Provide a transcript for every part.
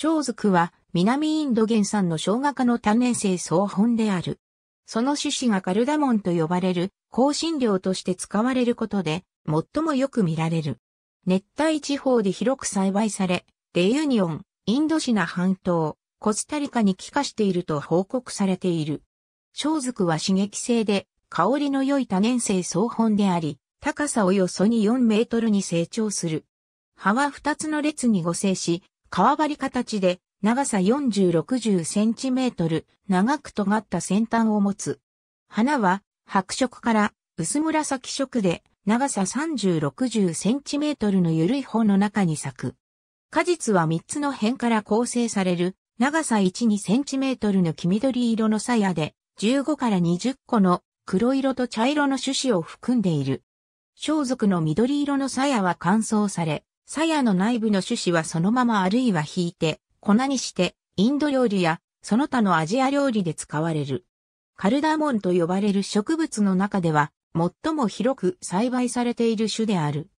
小族は南インド原産の生姜科の多年生草本である。その種子がカルダモンと呼ばれる香辛料として使われることで最もよく見られる。熱帯地方で広く栽培され、レユニオン、インドシナ半島、コスタリカに帰化していると報告されている。小族は刺激性で香りの良い多年生草本であり、高さおよそに4メートルに成長する。葉は2つの列に合成し、川張り形で長さ4060センチメートル、長く尖った先端を持つ。花は白色から薄紫色で長さ3060センチメートルの緩い方の中に咲く。果実は3つの辺から構成される長さ12センチメートルの黄緑色の鞘で15から20個の黒色と茶色の種子を含んでいる。小族の緑色の鞘は乾燥され、鞘の内部の種子はそのままあるいは引いて、粉にして、インド料理や、その他のアジア料理で使われる。カルダモンと呼ばれる植物の中では、最も広く栽培されている種である。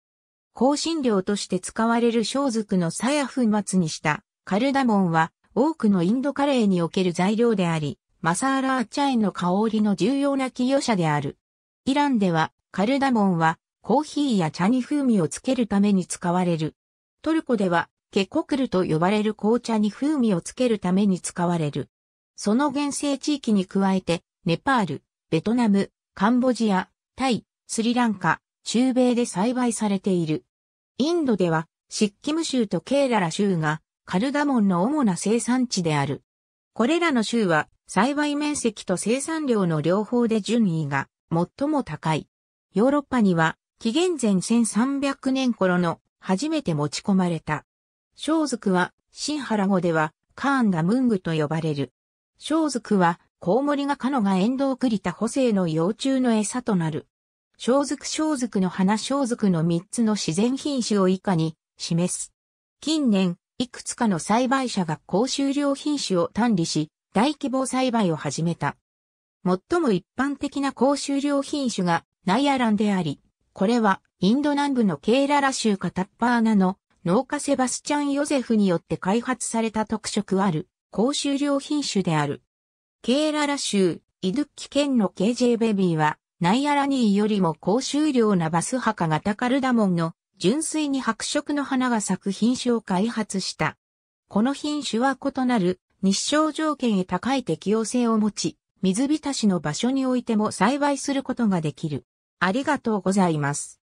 香辛料として使われる小族の鞘粉末にしたカルダモンは多くのインドカレーにおける材料であり、マサーラーチャイの香りの重要な寄与者である。イランではカルダモンはコーヒーや茶に風味をつけるために使われる。トルコでは、ケコクルと呼ばれる紅茶に風味をつけるために使われる。その原生地域に加えて、ネパール、ベトナム、カンボジア、タイ、スリランカ、中米で栽培されている。インドでは、シッキム州とケーララ州がカルダモンの主な生産地である。これらの州は栽培面積と生産量の両方で順位が最も高い。ヨーロッパには紀元前1300年頃の初めて持ち込まれた。小束は、新原語では、カーンがムングと呼ばれる。小束は、コウモリがカノが遠藤栗田補正の幼虫の餌となる。小族小族の花小族の3つの自然品種を以下に示す。近年、いくつかの栽培者が高収量品種を単理し、大規模栽培を始めた。最も一般的な高収量品種がナイアランであり、これはインド南部のケーララ州カタッパーナの農家セバスチャン・ヨゼフによって開発された特色ある高収量品種である。ケーララ州イドゥッキ県の KJ ベビーはナイアラニーよりも高収量なバスハカ型カルダモンの純粋に白色の花が咲く品種を開発した。この品種は異なる日照条件へ高い適応性を持ち、水浸しの場所においても栽培することができる。ありがとうございます。